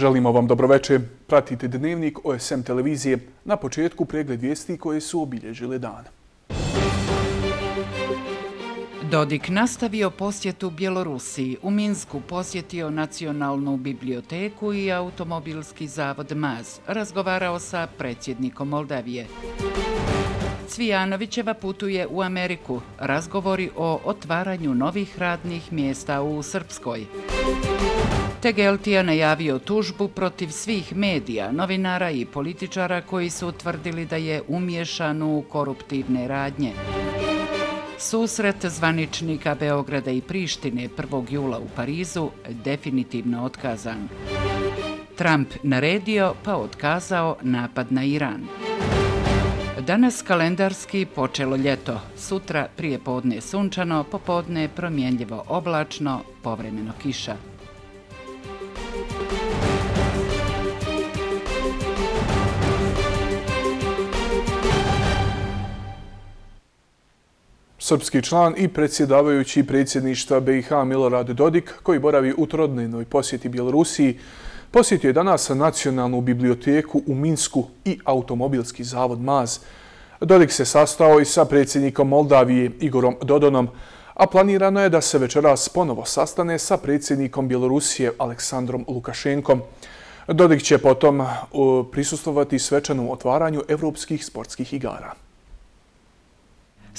Želimo vam dobroveče. Pratite dnevnik OSM televizije na početku pregled vijesti koje su obilježile dan. Dodik nastavio posjetu Bjelorusiji. U Minsku posjetio Nacionalnu biblioteku i Automobilski zavod MAZ. Razgovarao sa predsjednikom Moldavije. Cvijanovićeva putuje u Ameriku. Razgovori o otvaranju novih radnih mjesta u Srpskoj. Muzika Tegeltija najavio tužbu protiv svih medija, novinara i političara koji su utvrdili da je umješan u koruptivne radnje. Susret zvaničnika Beograda i Prištine 1. jula u Parizu definitivno otkazan. Trump naredio pa otkazao napad na Iran. Danas kalendarski počelo ljeto, sutra prije podne sunčano, popodne promjenljivo oblačno, povremeno kiša. srpski član i predsjedavajući predsjedništva BiH Milorad Dodik, koji boravi u trodnenoj posjeti Bjelorusiji, posjetio je danas nacionalnu biblioteku u Minsku i automobilski zavod MAZ. Dodik se sastao i sa predsjednikom Moldavije Igorom Dodonom, a planirano je da se večeras ponovo sastane sa predsjednikom Bjelorusije Aleksandrom Lukašenkom. Dodik će potom prisustovati svečanom otvaranju evropskih sportskih igara.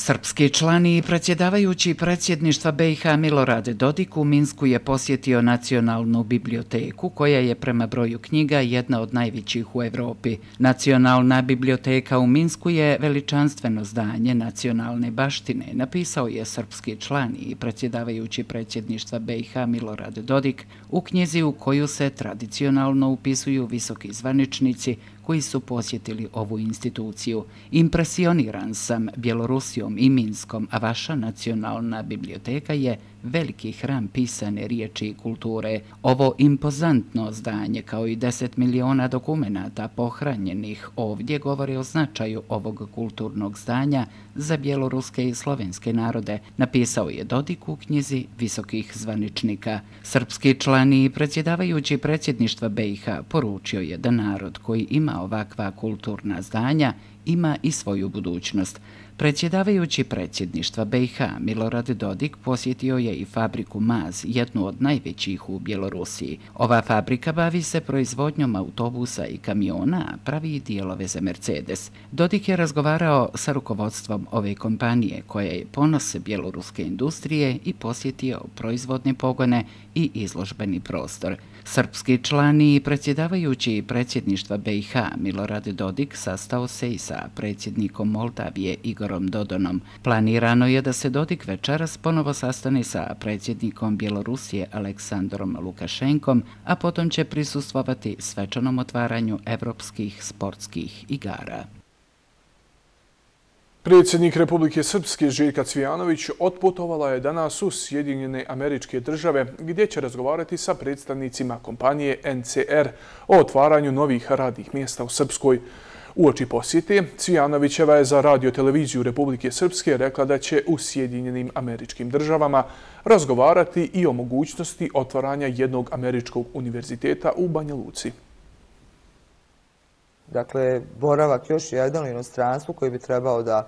Srpski član i predsjedavajući predsjedništva BiH Milorad Dodik u Minsku je posjetio Nacionalnu biblioteku, koja je prema broju knjiga jedna od najvećih u Evropi. Nacionalna biblioteka u Minsku je veličanstveno zdanje nacionalne baštine, napisao je srpski član i predsjedavajući predsjedništva BiH Milorad Dodik u knjizi u koju se tradicionalno upisuju visoki zvaničnici koji su posjetili ovu instituciju. Impresioniran sam Bjelorusijom i Minskom, a vaša nacionalna biblioteka je veliki hram pisane riječi i kulture. Ovo impozantno zdanje kao i 10 miliona dokumenta pohranjenih ovdje govori o značaju ovog kulturnog zdanja za bjeloruske i slovenske narode, napisao je Dodik u knjizi visokih zvaničnika. Srpski član i predsjedavajući predsjedništva BiH poručio je da narod koji ima ovakva kulturna zdanja ima i svoju budućnost. Predsjedavajući predsjedništva BiH, Milorad Dodik posjetio je i fabriku MAZ, jednu od najvećih u Bjelorusiji. Ova fabrika bavi se proizvodnjom autobusa i kamiona, pravi i dijelove za Mercedes. Dodik je razgovarao sa rukovodstvom ove kompanije, koja je ponose bjeloruske industrije i posjetio proizvodne pogone i izložbeni prostor. Srpski člani i predsjedavajući predsjedništva BiH Milorad Dodik sastao se i sa predsjednikom Moldavije Igorom Dodonom. Planirano je da se Dodik večeras ponovo sastane sa predsjednikom Bjelorusije Aleksandrom Lukašenkom, a potom će prisustovati svečanom otvaranju evropskih sportskih igara. Predsjednik Republike Srpske Željka Cvijanović otputovala je danas u Sjedinjene američke države gdje će razgovarati sa predstavnicima kompanije NCR o otvaranju novih radnih mjesta u Srpskoj. U oči posjeti, Cvijanovićeva je za radioteleviziju Republike Srpske rekla da će u Sjedinjenim američkim državama razgovarati i o mogućnosti otvaranja jednog američkog univerziteta u Banja Luci dakle, boravak još jedan u inostranstvu koji bi trebao da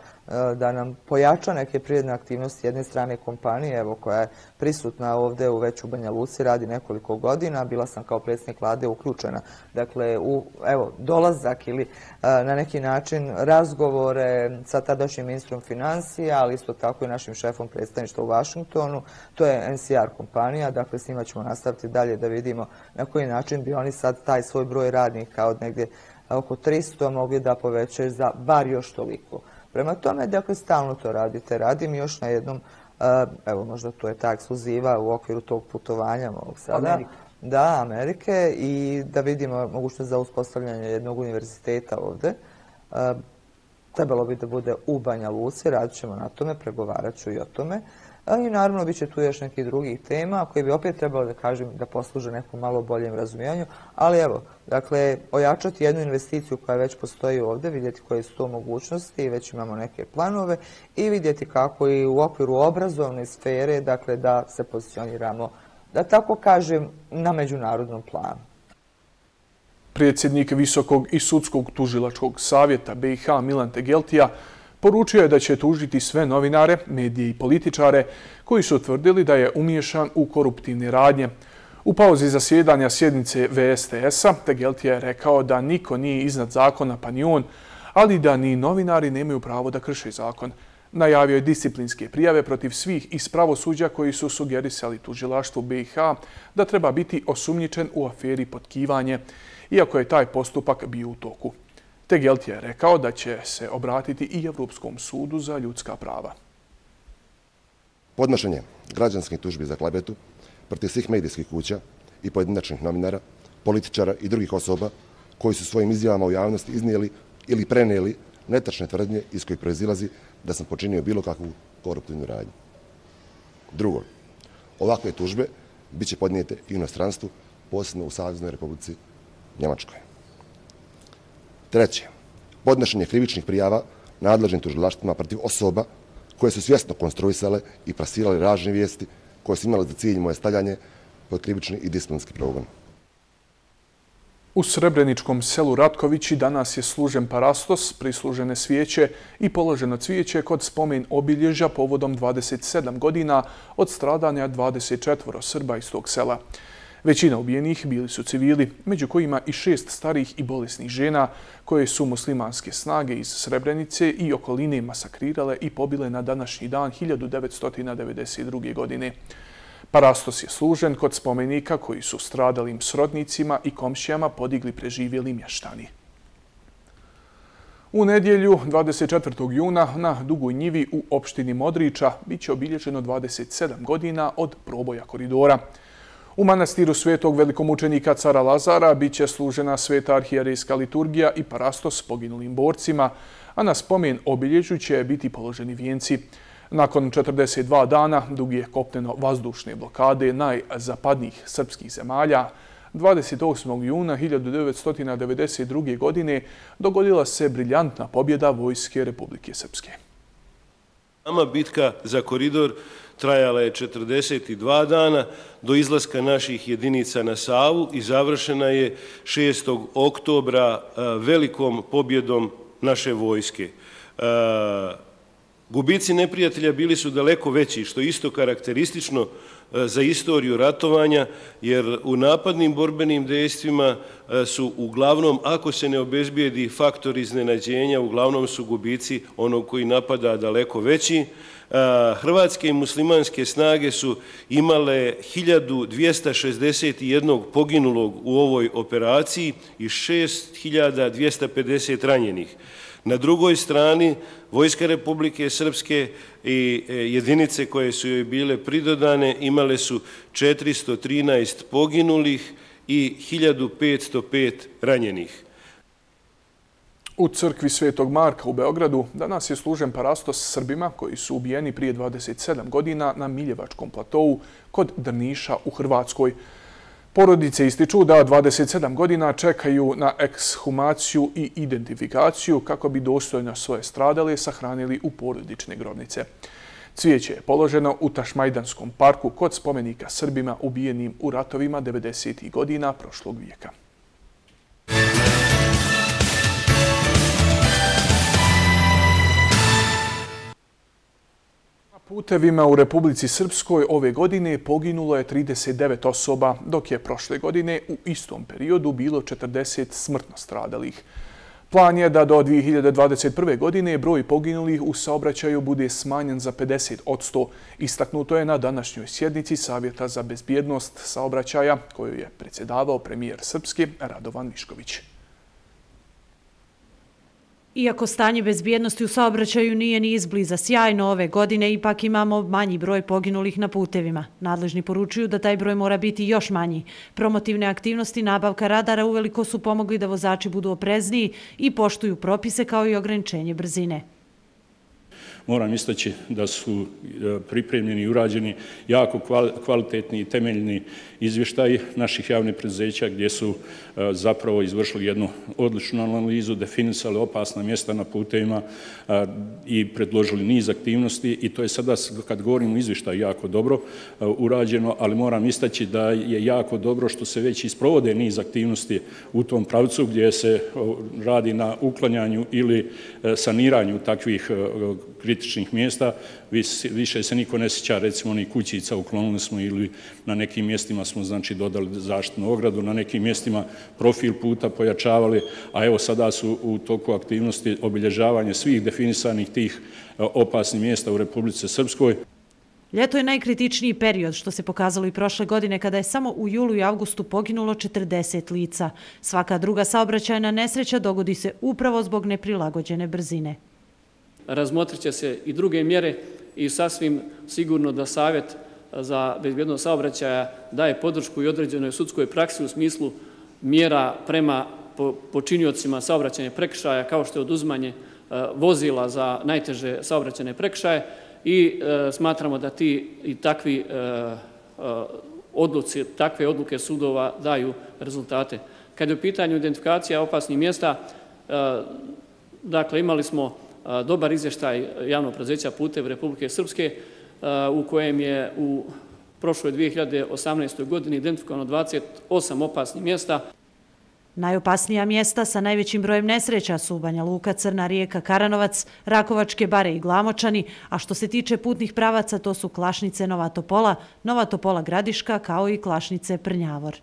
e, nam pojača neke prijedne aktivnosti jedne strane kompanije, evo, koja je prisutna ovdje u veću Banja Luci, radi nekoliko godina, bila sam kao predsjednik vlade uključena. Dakle, evo, dolazak ili e, na neki način razgovore sa tadašnjim ministrom financija, ali isto tako i našim šefom predstavništva u Vašingtonu, to je NCR kompanija, dakle, s njima ćemo nastaviti dalje da vidimo na koji način bi oni sad taj svoj broj radnika od negdje oko 300 mogli da povećaju za bar još toliko. Prema tome, dakle, stalno to radite. Radim još na jednom, evo možda to je ta ekskluziva u okviru tog putovanja mog sada. Amerike. Da, Amerike i da vidimo mogućnost za uspostavljanje jednog univerziteta ovde. Trebalo bi da bude u Banja Luci, radit ćemo na tome, pregovarat ću i o tome. I naravno, bit će tu još neki drugi tema koje bi opet trebalo da kažem da posluže nekom malo boljem razumijanju. Ali evo, dakle, ojačati jednu investiciju koja već postoji ovdje, vidjeti koje su to mogućnosti i već imamo neke planove i vidjeti kako i u okviru obrazovne sfere, dakle, da se pozicioniramo, da tako kažem, na međunarodnom planu. Prijedsjednik Visokog i Sudskog tužilačkog savjeta BiH Milan Tegeltija poručio je da će tužiti sve novinare, medije i političare koji su otvrdili da je umješan u koruptivne radnje. U pauzi zasjedanja sjednice VSTS-a, Tegelt je rekao da niko nije iznad zakona pa ni on, ali da ni novinari nemaju pravo da krše zakon. Najavio je disciplinske prijave protiv svih iz pravosuđa koji su sugerisali tužilaštvu BiH da treba biti osumnjičen u aferi potkivanje, iako je taj postupak bio u toku. Tegelt je rekao da će se obratiti i Evropskom sudu za ljudska prava. Podnošenje građanskih tužbi za klebetu protiv svih medijskih kuća i pojedinačnih novinara, političara i drugih osoba koji su svojim izjavama u javnosti iznijeli ili prenijeli netačne tvrdnje iz kojih proizilazi da sam počinio bilo kakvu koruptivnu radnju. Drugo, ovakve tužbe bit će podnijete i u inostranstvu, posebno u Savjeznoj Republici Njemačkoj. Treće, podnošenje krivičnih prijava nadležnim tužilaštvima protiv osoba koje su svjesno konstruisale i plasirale ražne vijesti koje su imale za cilj moje staljanje pod krivični i disciplinski progon. U Srebreničkom selu Ratkovići danas je služen parastos, prislužene svijeće i položeno cvijeće kod spomen obilježa povodom 27 godina od stradanja 24 Srba iz tog sela. Većina ubijenih bili su civili, među kojima i šest starih i bolesnih žena, koje su muslimanske snage iz Srebrenice i okoline masakrirale i pobile na današnji dan 1992. godine. Parastos je služen kod spomenika koji su stradalim srodnicima i komšijama podigli preživjeli mještani. U nedjelju 24. juna na Dugoj njivi u opštini Modrića biće obilježeno 27 godina od proboja koridora. U manastiru svetog velikomučenika cara Lazara bit će služena sveta arhijerejska liturgija i parastos poginulim borcima, a na spomen obilježu će biti položeni vijenci. Nakon 42 dana, dugi je kopneno vazdušne blokade najzapadnijih srpskih zemalja, 28. juna 1992. godine dogodila se briljantna pobjeda Vojske Republike Srpske. Sama bitka za koridor trajala je 42 dana do izlaska naših jedinica na Savu i završena je 6. oktobra e, velikom pobjedom naše vojske. E, gubici neprijatelja bili su daleko veći, što isto karakteristično E, za istoriju ratovanja, jer u napadnim borbenim dejstvima e, su uglavnom, ako se ne obezbijedi faktor iznenađenja, uglavnom su gubici onog koji napada daleko veći. E, Hrvatske i muslimanske snage su imale 1261 poginulog u ovoj operaciji i 6250 ranjenih. Na drugoj strani, Vojska Republike Srpske i e, jedinice koje su joj bile pridodane imale su 413 poginulih i 1505 ranjenih. U crkvi Svetog Marka u Beogradu danas je služen parastos Srbima koji su ubijeni prije 27 godina na Miljevačkom platovu kod Drniša u Hrvatskoj. Hrvatskoj. Porodice ističu da 27 godina čekaju na ekshumaciju i identifikaciju kako bi dostojno svoje stradale sahranili u porodične grobnice. Cvijeće je položeno u Tašmajdanskom parku kod spomenika Srbima ubijenim u ratovima 90. godina prošlog vijeka. Putevima u Republici Srpskoj ove godine poginulo je 39 osoba, dok je prošle godine u istom periodu bilo 40 smrtno stradalih. Plan je da do 2021. godine broj poginulih u saobraćaju bude smanjen za 50 od 100. Istaknuto je na današnjoj sjednici Savjeta za bezbjednost saobraćaja, koju je predsjedavao premijer Srpske Radovan Mišković. Iako stanje bezbjednosti u saobraćaju nije ni izbliza sjajno, ove godine ipak imamo manji broj poginulih na putevima. Nadležni poručuju da taj broj mora biti još manji. Promotivne aktivnosti nabavka radara uveliko su pomogli da vozači budu oprezniji i poštuju propise kao i ograničenje brzine moram istaći da su e, pripremljeni i urađeni jako kvalitetni i temeljni izvještaj naših javnih preduzeća gdje su e, zapravo izvršili jednu odličnu analizu, definisali opasna mjesta na putevima e, i predložili niz aktivnosti i to je sada, kad govorim o izvještaju, jako dobro urađeno, ali moram istaći da je jako dobro što se već isprovode niz aktivnosti u tom pravcu gdje se radi na uklanjanju ili saniranju takvih krizi kritičnih mjesta, više se niko ne sjeća, recimo, onih kućica uklonili smo ili na nekim mjestima smo, znači, dodali zaštitnu ogradu, na nekim mjestima profil puta pojačavali, a evo sada su u toku aktivnosti obilježavanje svih definisanih tih e, opasnih mjesta u Republice Srpskoj. Ljeto je najkritičniji period, što se pokazalo i prošle godine, kada je samo u julu i avgustu poginulo 40 lica. Svaka druga saobraćajna nesreća dogodi se upravo zbog neprilagođene brzine razmotrit se i druge mjere i sasvim sigurno da Savjet za bezbjedno saobraćaja daje podršku i određenoj sudskoj praksi u smislu mjera prema počinjocima saobraćanja prekšaja kao što je oduzmanje e, vozila za najteže saobraćane prekšaje i e, smatramo da ti i takvi e, odluci, takve odluke sudova daju rezultate. Kad je u pitanju identifikacija opasnih mjesta, dakle imali smo dobar izvještaj javnog prezeća pute u Republike Srpske, u kojem je u prošloj 2018. godini identifikovano 28 opasnih mjesta. Najopasnija mjesta sa najvećim brojem nesreća su Banja Luka, Crna rijeka, Karanovac, Rakovačke bare i Glamočani, a što se tiče putnih pravaca to su Klašnice Nova Topola, Nova Topola Gradiška kao i Klašnice Prnjavor.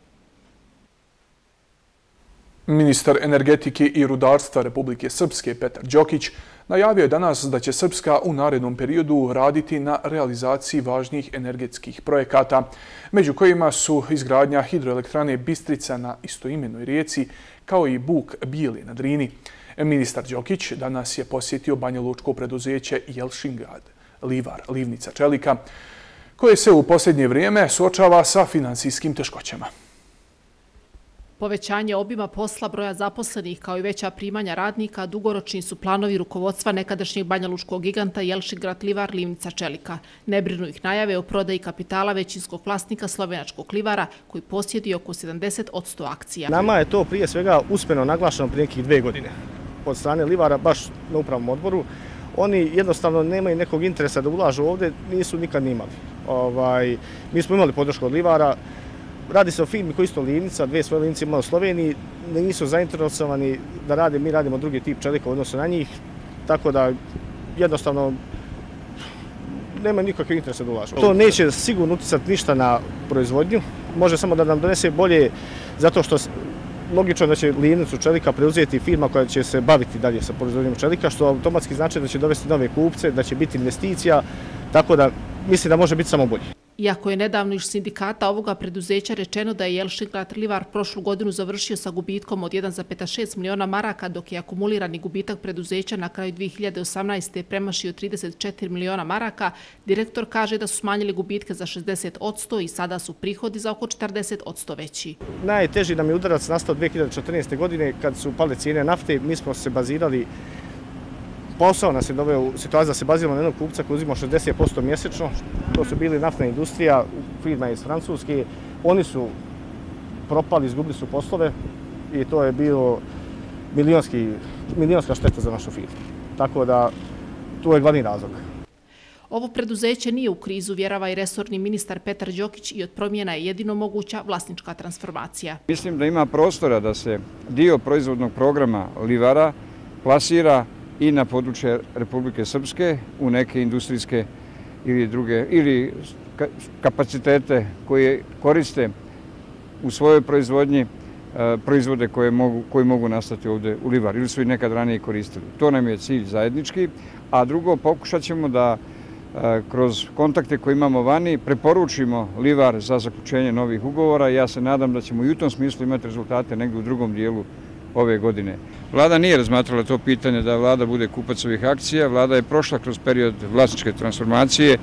Ministar energetike i rudarstva Republike Srpske Petar Đokić najavio je danas da će Srpska u narednom periodu raditi na realizaciji važnijih energetskih projekata, među kojima su izgradnja hidroelektrane Bistrica na istoimenoj rijeci, kao i Buk Bijeli na Drini. Ministar Đokić danas je posjetio Banja Lučko preduzeće Jelšingrad, Livar, Livnica Čelika, koje se u posljednje vrijeme suočava sa finansijskim teškoćama. Povećanje obima posla broja zaposlenih kao i veća primanja radnika dugoročni su planovi rukovodstva nekadašnjeg banjalučkog giganta Jelšigrad Livar Livnica Čelika. Ne brinu ih najave o prodaji kapitala većinskog vlasnika slovenačkog Livara koji posjedi oko 70% akcija. Nama je to prije svega uspjeno naglašeno prije nekih dve godine od strane Livara baš na upravnom odboru. Oni jednostavno nemaju nekog interesa da ulažu ovdje, nisu nikad ni imali. Ovaj, mi smo imali podršku od Livara, radi se o firmi koji isto linica, dve svoje linice imala u Sloveniji, nisu zainteresovani da rade, mi radimo drugi tip čelika u odnosu na njih, tako da jednostavno nema nikakve interese da ulažu. To neće sigurno uticati ništa na proizvodnju, može samo da nam donese bolje, zato što logično da će linicu čelika preuzeti firma koja će se baviti dalje sa proizvodnjom čelika, što automatski znači da će dovesti nove kupce, da će biti investicija, tako da mislim da može biti samo bolje. Iako je nedavno iz sindikata ovoga preduzeća rečeno da je Jelšinglat Livar prošlu godinu završio sa gubitkom od 1,56 miliona maraka, dok je akumulirani gubitak preduzeća na kraju 2018. premašio 34 miliona maraka, direktor kaže da su smanjili gubitke za 60 odsto i sada su prihodi za oko 40 odsto veći. Najteži nam je udarac nastao 2014. godine kad su pale cijene nafte. Mi smo se bazirali posao nas je doveo u situaciju da se bazimo na jednog kupca koji uzimo 60% mjesečno. To su bili naftna industrija, firma iz Francuske. Oni su propali, izgubili su poslove i to je bilo milijonski, milijonska šteta za našu firmu. Tako da, tu je glavni razlog. Ovo preduzeće nije u krizu, vjerava i resorni ministar Petar Đokić i od promjena je jedino moguća vlasnička transformacija. Mislim da ima prostora da se dio proizvodnog programa Livara plasira i na područje Republike Srpske u neke industrijske ili druge ili kapacitete koje koriste u svojoj proizvodnji e, proizvode koje mogu nastati ovdje u Livar ili su i nekad ranije koristili. To nam je cilj zajednički, a drugo pokušat ćemo da e, kroz kontakte koje imamo vani preporučimo Livar za zaključenje novih ugovora. Ja se nadam da ćemo i u tom smislu imati rezultate negdje u drugom dijelu ove godine. Vlada nije razmatrala to pitanje da vlada bude kupac ovih akcija, vlada je prošla kroz period vlasničke transformacije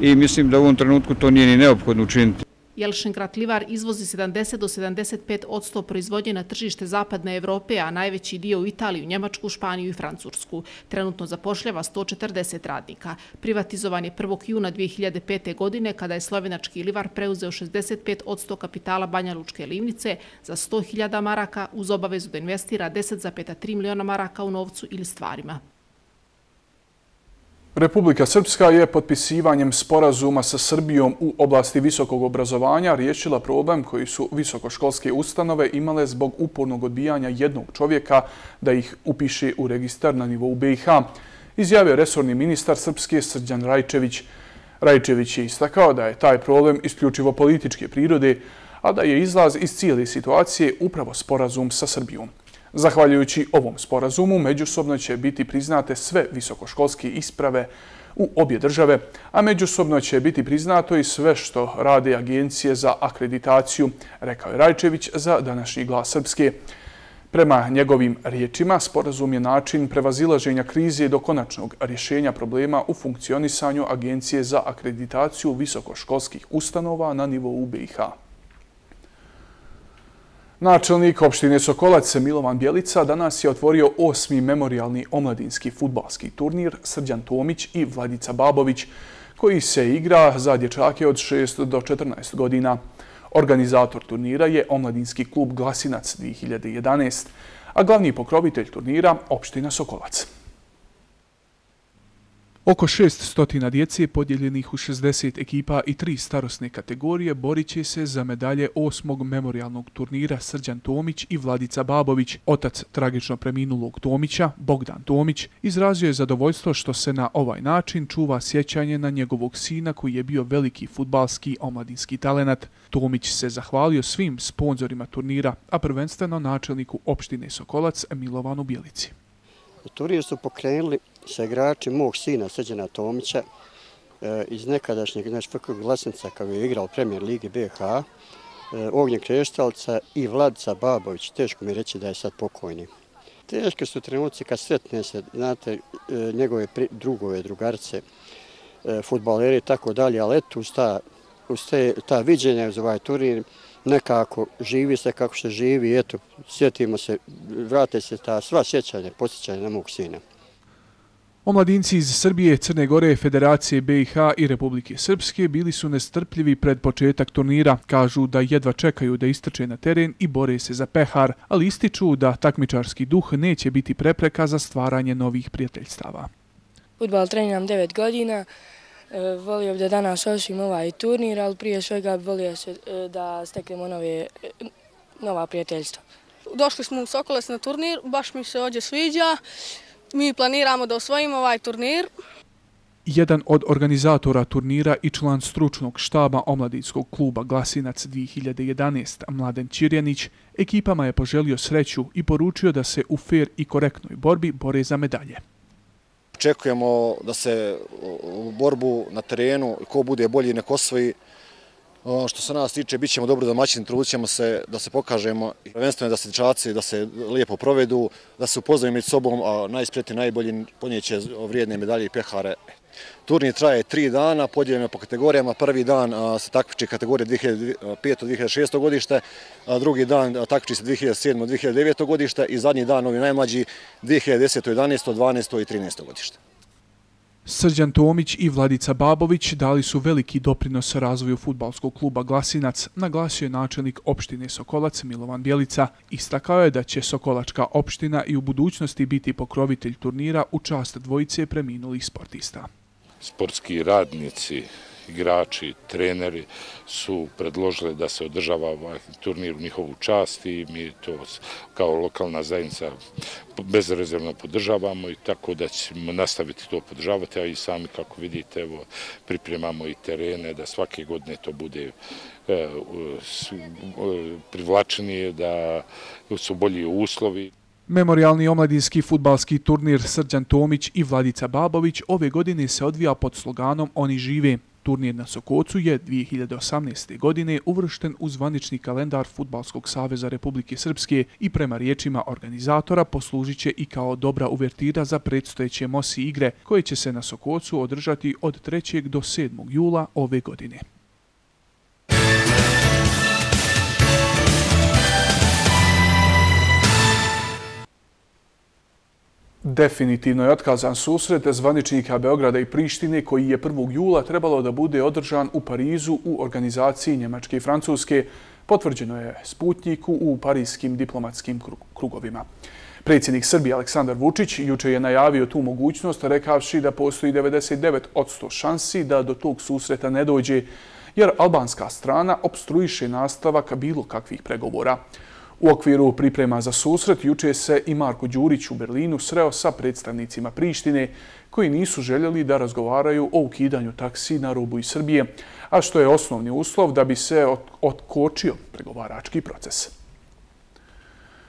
i mislim da u ovom trenutku to nije ni neophodno učiniti. Jelšengrad Livar izvozi 70 do 75 od proizvodnje na tržište Zapadne Evrope, a najveći dio u Italiju, Njemačku, Španiju i Francursku. Trenutno zapošljava 140 radnika. Privatizovan je 1. juna 2005. godine kada je slovenački Livar preuzeo 65 od kapitala Banja Lučke Livnice za 100.000 maraka uz obavezu da investira 10,3 miliona maraka u novcu ili stvarima. Republika Srpska je potpisivanjem sporazuma sa Srbijom u oblasti visokog obrazovanja riješila problem koji su visokoškolske ustanove imale zbog upornog odbijanja jednog čovjeka da ih upiše u registar na nivou BiH, izjavio resorni ministar Srpske Srđan Rajčević. Rajčević je istakao da je taj problem isključivo političke prirode, a da je izlaz iz cijele situacije upravo sporazum sa Srbijom. Zahvaljujući ovom sporazumu, međusobno će biti priznate sve visokoškolske isprave u obje države, a međusobno će biti priznato i sve što rade Agencije za akreditaciju, rekao je Rajčević za današnji glas Srpske. Prema njegovim riječima, sporazum je način prevazilaženja krize do konačnog rješenja problema u funkcionisanju Agencije za akreditaciju visokoškolskih ustanova na nivou BiH. Načelnik opštine Sokolac Milovan Bjelica danas je otvorio osmi memorialni omladinski futbalski turnir Srđan Tomić i Vladica Babović, koji se igra za dječake od 6 do 14 godina. Organizator turnira je omladinski klub Glasinac 2011, a glavni pokrovitelj turnira opština Sokolac. Oko 600 djece podijeljenih u 60 ekipa i tri starosne kategorije borit će se za medalje osmog memorialnog turnira Srđan Tomić i Vladica Babović. Otac tragično preminulog Tomića, Bogdan Tomić, izrazio je zadovoljstvo što se na ovaj način čuva sjećanje na njegovog sina koji je bio veliki futbalski omladinski talent. Tomić se zahvalio svim sponzorima turnira, a prvenstveno načelniku opštine Sokolac Milovanu Bjelici. Turije su pokrenili sa igrači mog sina Srđana Tomića e, iz nekadašnjeg znači, FK Glasnica kao je igrao premijer Lige BH, Ognjen Kreštalca i Vladca Babović. Teško mi reći da je sad pokojni. Teške su trenuci kad sretne se, znate, e, njegove drugove, drugarce, futbalere i tako dalje, ali eto, uz ta, uz te, ta viđenja za ovaj turin, nekako živi se kako se živi, eto, sjetimo se, vrate se ta sva sjećanja, posjećanja na mog sina. Omladinci iz Srbije, Crne Gore, Federacije BiH i Republike Srpske bili su nestrpljivi pred početak turnira. Kažu da jedva čekaju da istrče na teren i bore se za pehar, ali ističu da takmičarski duh neće biti prepreka za stvaranje novih prijateljstava. Futbal treniram 9 godina, e, volio bi da danas osim ovaj turnir, ali prije svega volio se e, da steknemo nove, e, nova prijateljstva. Došli smo u Sokoles na turnir, baš mi se ođe sviđa mi planiramo da osvojimo ovaj turnir. Jedan od organizatora turnira i član stručnog štaba omladinskog kluba Glasinac 2011, Mladen Čirjanić, ekipama je poželio sreću i poručio da se u fair i korektnoj borbi bore za medalje. Očekujemo da se u borbu na terenu, ko bude bolji nek osvoji, Što se nas tiče, bit ćemo dobro domaćin, trudit ćemo se da se pokažemo. Prvenstveno je da se dječaci, da se lijepo provedu, da se upoznaju među sobom, a najispretni, najbolji ponijeće vrijedne medalje i pehare. Turnij traje tri dana, podijeljeno po kategorijama. Prvi dan se takviče kategorije 2005-2006 godište, drugi dan takviče se 2007-2009 godište i zadnji dan, ovi najmlađi, 2010-2011-2012-2013 godište. Srđan Tomić i Vladica Babović dali su veliki doprinos razvoju futbalskog kluba Glasinac, naglasio je načelnik opštine Sokolac Milovan Bjelica. Istakao je da će Sokolačka opština i u budućnosti biti pokrovitelj turnira u čast dvojice preminulih sportista. Sportski radnici igrači, treneri su predložili da se održava ovaj turnir u njihovu čast i mi to kao lokalna zajednica bezrezervno podržavamo i tako da ćemo nastaviti to podržavati, a i sami kako vidite evo, pripremamo i terene da svake godine to bude e, privlačenije, da su bolji uslovi. Memorialni omladinski futbalski turnir Srđan Tomić i Vladica Babović ove godine se odvija pod sloganom Oni žive turnir na Sokocu je 2018. godine uvršten u zvanični kalendar Futbalskog saveza Republike Srpske i prema riječima organizatora poslužit će i kao dobra uvertira za predstojeće MOSI igre koje će se na Sokocu održati od 3. do 7. jula ove godine. Definitivno je otkazan susret zvaničnika Beograda i Prištine koji je 1. jula trebalo da bude održan u Parizu u organizaciji Njemačke i Francuske. Potvrđeno je sputniku u parijskim diplomatskim krugovima. Predsjednik Srbije Aleksandar Vučić juče je najavio tu mogućnost rekavši da postoji 99 od 100 šansi da do tog susreta ne dođe, jer albanska strana obstruiše nastavak bilo kakvih pregovora. U okviru priprema za susret, juče se i Marko Đurić u Berlinu sreo sa predstavnicima Prištine koji nisu željeli da razgovaraju o ukidanju taksi na rubu iz Srbije, a što je osnovni uslov da bi se otkočio pregovarački proces.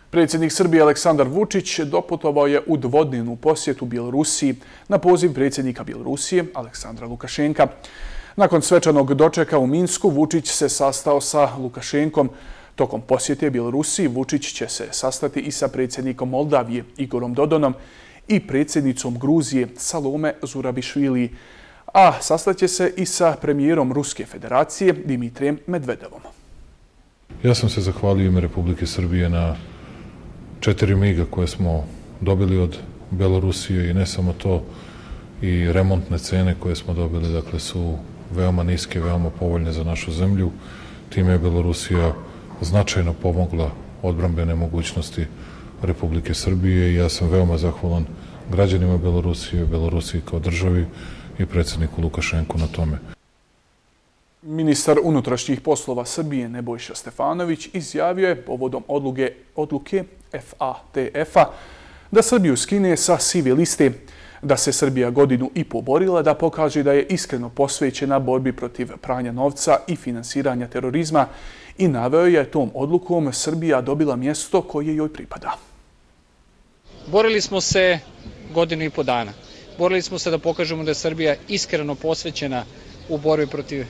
Predsjednik Srbije Aleksandar Vučić doputovao je u dvodnjenu posjetu Bjelorusiji na poziv predsjednika Bjelorusije Aleksandra Lukašenka. Nakon svečanog dočeka u Minsku, Vučić se sastao sa Lukašenkom, Tokom posjete Bjelorusiji Vučić će se sastati i sa predsjednikom Moldavije Igorom Dodonom i predsjednicom Gruzije Salome Zurabišvili, a sastat će se i sa premijerom Ruske federacije Dimitrijem Medvedevom. Ja sam se zahvalio ime Republike Srbije na četiri miga koje smo dobili od Belorusije i ne samo to, i remontne cene koje smo dobili dakle su veoma niske, veoma povoljne za našu zemlju. Time je Belorusija učinila značajno pomogla odbrambene mogućnosti Republike Srbije i ja sam veoma zahvalan građanima Belorusije, Belorusiji kao državi i predsjedniku Lukašenku na tome. Ministar unutrašnjih poslova Srbije Nebojša Stefanović izjavio je povodom odluke FATF-a da Srbiju skine sa sivi liste, da se Srbija godinu i poborila da pokaže da je iskreno posvećena borbi protiv pranja novca i finansiranja terorizma i naveo je tom odlukom Srbija dobila mjesto koje joj pripada. Borili smo se godinu i po dana. Borili smo se da pokažemo da je Srbija iskreno posvećena u borbi protiv e,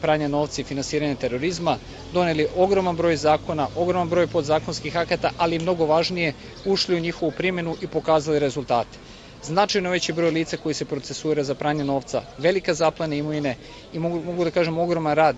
pranja novca i finansiranja terorizma, doneli ogroman broj zakona, ogroman broj podzakonskih akata, ali mnogo važnije, ušli u njihovu primjenu i pokazali rezultate. Značajno veći broj lica koji se procesuira za pranje novca, velika zaplana imovine i mogu, mogu da kažem ogroman rad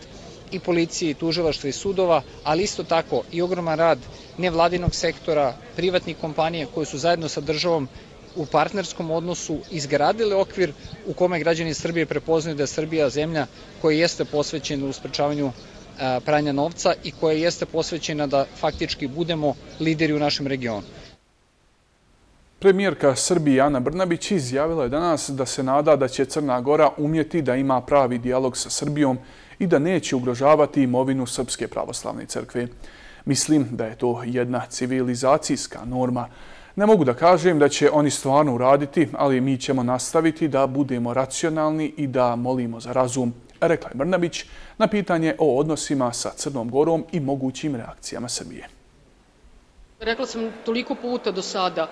i policije, i tužilaštva, i sudova, ali isto tako i ogroman rad nevladinog sektora, privatnih kompanija koje su zajedno sa državom u partnerskom odnosu izgradile okvir u kome građani Srbije prepoznaju da je Srbija zemlja koja jeste posvećena u sprečavanju pranja novca i koja jeste posvećena da faktički budemo lideri u našem regionu. Premijerka Srbije Ana Brnabić izjavila je danas da se nada da će Crna Gora umjeti da ima pravi dijalog sa Srbijom i da neće ugrožavati imovinu Srpske pravoslavne crkve. Mislim da je to jedna civilizacijska norma. Ne mogu da kažem da će oni stvarno uraditi, ali mi ćemo nastaviti da budemo racionalni i da molimo za razum, rekla je Brnabić na pitanje o odnosima sa Crnom Gorom i mogućim reakcijama Srbije. Rekla sam toliko puta do sada,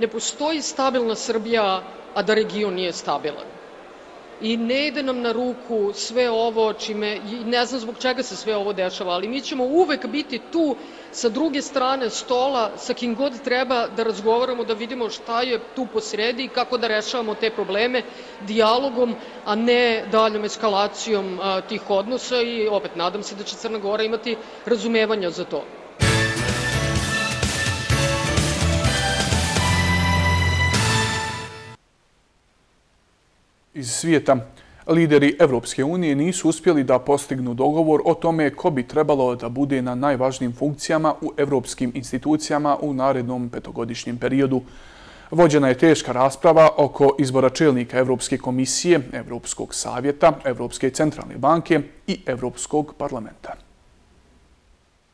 ne postoji stabilna Srbija, a da region nije stabilan i ne ide nam na ruku sve ovo čime, ne znam zbog čega se sve ovo dešava, ali mi ćemo uvek biti tu sa druge strane stola, sa kim god treba da razgovaramo, da vidimo šta je tu po sredi i kako da rešavamo te probleme dialogom, a ne daljom eskalacijom tih odnosa i opet nadam se da će Crna Gora imati razumevanja za to. iz svijeta, lideri Evropske unije nisu uspjeli da postignu dogovor o tome ko bi trebalo da bude na najvažnijim funkcijama u evropskim institucijama u narednom petogodišnjem periodu. Vođena je teška rasprava oko izbora čelnika Evropske komisije, Evropskog savjeta, Evropske centralne banke i Evropskog parlamenta.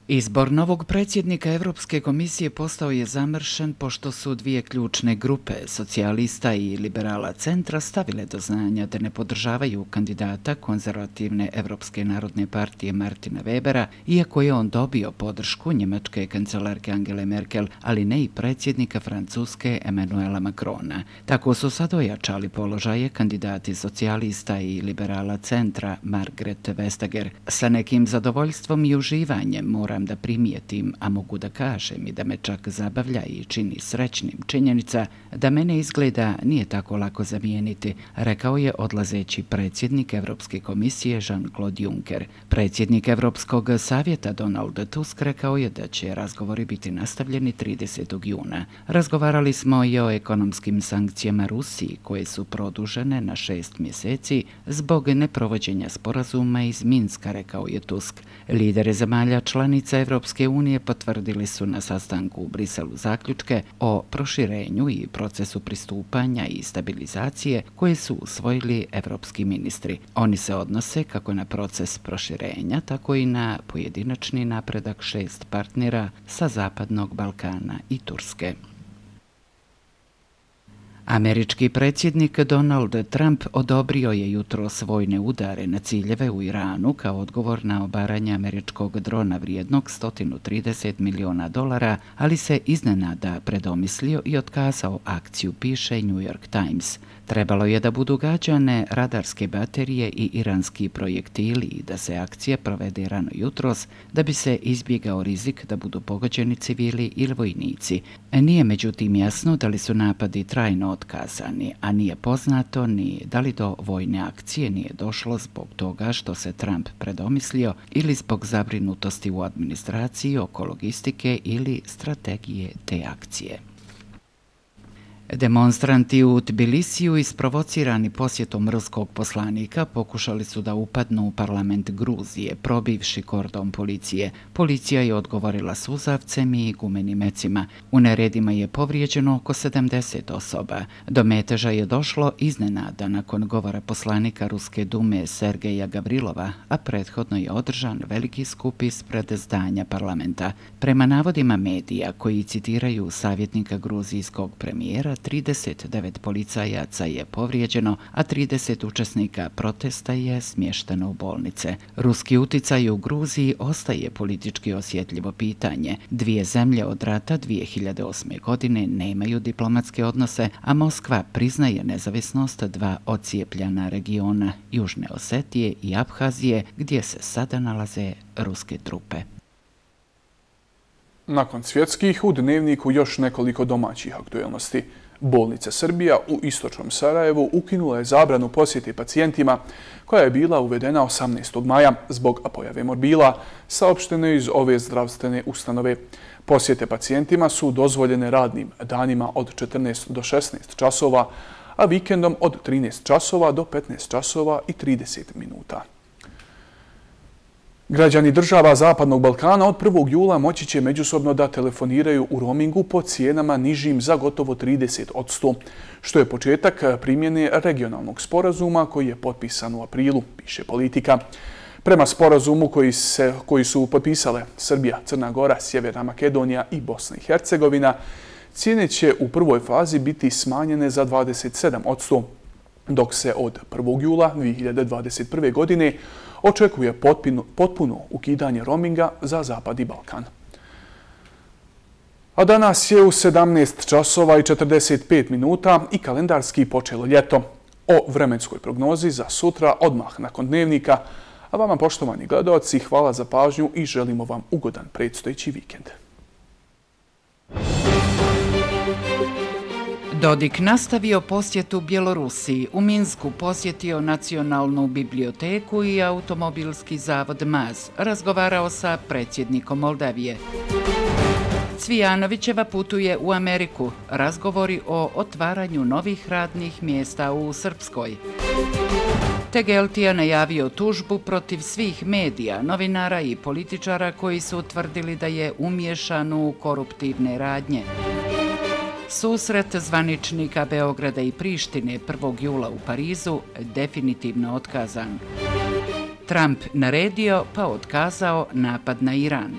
Izbor novog predsjednika Evropske komisije postao je zamršen pošto su dvije ključne grupe, socijalista i liberala centra, stavile do znanja da ne podržavaju kandidata konzervativne Evropske narodne partije Martina Webera, iako je on dobio podršku njemačke kancelarke Angele Merkel, ali ne i predsjednika francuske Emanuela Macrona. Tako su sad ojačali položaje kandidati socijalista i liberala centra Margret Vestager. Sa nekim zadovoljstvom i uživanjem mora moram da primijetim, a mogu da kažem i da me čak zabavlja i čini srećnim činjenica, da mene izgleda nije tako lako zamijeniti, rekao je odlazeći predsjednik Evropske komisije Jean-Claude Juncker. Predsjednik Evropskog savjeta Donald Tusk rekao je da će razgovori biti nastavljeni 30. juna. Razgovarali smo i o ekonomskim sankcijama Rusiji, koje su produžene na šest mjeseci zbog neprovođenja sporazuma iz Minska, rekao je Tusk. Lidere zamalja članice članica Evropske unije potvrdili su na sastanku u Briselu zaključke o proširenju i procesu pristupanja i stabilizacije koje su usvojili evropski ministri. Oni se odnose kako na proces proširenja, tako i na pojedinačni napredak šest partnera sa Zapadnog Balkana i Turske. Američki predsjednik Donald Trump odobrio je jutro svojne udare na ciljeve u Iranu kao odgovor na obaranje američkog drona vrijednog 130 miliona dolara, ali se iznenada predomislio i otkazao akciju, piše New York Times. Trebalo je da budu gađane radarske baterije i iranski projektili i da se akcija provede rano jutros da bi se izbjegao rizik da budu pogođeni civili ili vojnici. E, nije međutim jasno da li su napadi trajno otkazani, a nije poznato ni da li do vojne akcije nije došlo zbog toga što se Trump predomislio ili zbog zabrinutosti u administraciji oko logistike ili strategije te akcije. Demonstranti u Tbilisiju isprovocirani posjetom ruskog poslanika pokušali su da upadnu u parlament Gruzije, probivši kordon policije. Policija je odgovorila suzavcem i gumenim mecima. U neredima je povrijeđeno oko 70 osoba. Do meteža je došlo iznenada nakon govora poslanika Ruske dume Sergeja Gavrilova, a prethodno je održan veliki skup ispred zdanja parlamenta. Prema navodima medija koji citiraju savjetnika gruzijskog premijera 39 policajaca je povrijeđeno, a 30 učesnika protesta je smješteno u bolnice. Ruski uticaj u Gruziji ostaje politički osjetljivo pitanje. Dvije zemlje od rata 2008. godine nemaju diplomatske odnose, a Moskva priznaje nezavisnost dva ocijepljana regiona, Južne Osetije i Abhazije, gdje se sada nalaze ruske trupe. Nakon svjetskih, u dnevniku još nekoliko domaćih aktuelnosti. Bolnica Srbija u istočnom Sarajevu ukinula je zabranu posjeti pacijentima koja je bila uvedena 18. maja zbog pojave morbila, saopšteno iz ove zdravstvene ustanove. Posjete pacijentima su dozvoljene radnim danima od 14 do 16 časova, a vikendom od 13 časova do 15 časova i 30 minuta. Građani država Zapadnog Balkana od 1. jula moći će međusobno da telefoniraju u roamingu po cijenama nižim za gotovo 30 od 100, što je početak primjene regionalnog sporazuma koji je potpisan u aprilu, piše politika. Prema sporazumu koji, se, koji su potpisale Srbija, Crna Gora, Sjeverna Makedonija i Bosna i Hercegovina, cijene će u prvoj fazi biti smanjene za 27 od 100, dok se od 1. jula 2021. godine uvijek očekuje potpuno ukidanje roaminga za Zapad i Balkan. A danas je u 17 časova i 45 minuta i kalendarski počelo ljeto. O vremenskoj prognozi za sutra odmah nakon dnevnika. A vama poštovani gledoci, hvala za pažnju i želimo vam ugodan predstojići vikend. Thank Dodik nastavio posjetu Bjelorusiji, u Minsku posjetio nacionalnu biblioteku i automobilski zavod MAZ, razgovarao sa predsjednikom Moldavije. Cvijanovićeva putuje u Ameriku, razgovori o otvaranju novih radnih mjesta u Srpskoj. Tegeltija najavio tužbu protiv svih medija, novinara i političara koji su utvrdili da je umješan u koruptivne radnje. Susret zvaničnika Beograda i Prištine 1. jula u Parizu definitivno otkazan. Trump naredio pa otkazao napad na Iran.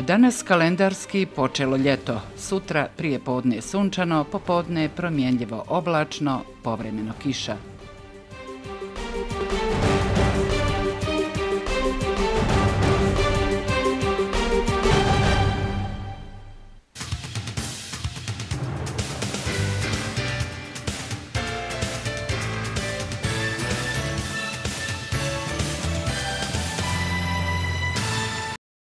Danas kalendarski počelo ljeto, sutra prije podne sunčano, popodne promjenljivo oblačno, povremeno kiša.